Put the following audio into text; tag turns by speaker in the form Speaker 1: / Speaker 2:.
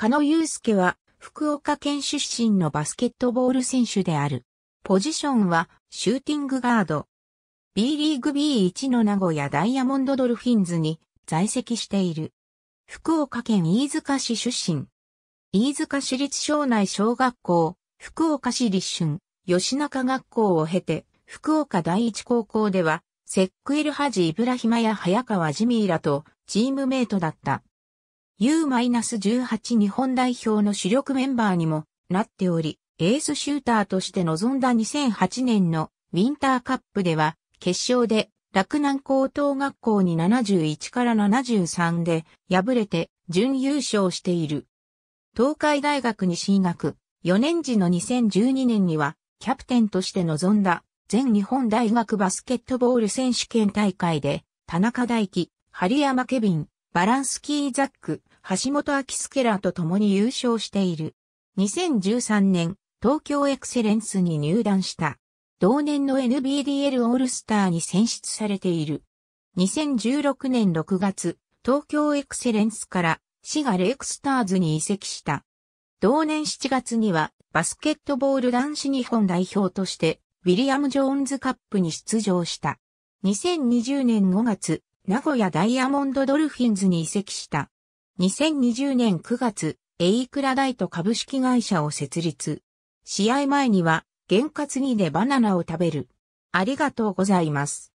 Speaker 1: 加野雄介は、福岡県出身のバスケットボール選手である。ポジションは、シューティングガード。B リーグ B1 の名古屋ダイヤモンドドルフィンズに在籍している。福岡県飯塚市出身。飯塚市立庄内小学校、福岡市立春、吉中学校を経て、福岡第一高校では、セックエルハジ・イブラヒマや早川ジミーらとチームメイトだった。U-18 日本代表の主力メンバーにもなっており、エースシューターとして臨んだ2008年のウィンターカップでは、決勝で洛南高等学校に71から73で敗れて準優勝している。東海大学に進学、4年時の2012年にはキャプテンとして臨んだ全日本大学バスケットボール選手権大会で田中大輝、針山ケビン、バランスキー・ザック、橋本明介らと共に優勝している。2013年、東京エクセレンスに入団した。同年の NBDL オールスターに選出されている。2016年6月、東京エクセレンスから滋賀レイクスターズに移籍した。同年7月にはバスケットボール男子日本代表としてウィリアム・ジョーンズカップに出場した。2020年5月、名古屋ダイヤモンドドルフィンズに移籍した。2020年9月、エイクラライト株式会社を設立。試合前には、原活にでバナナを食べる。ありがとうございます。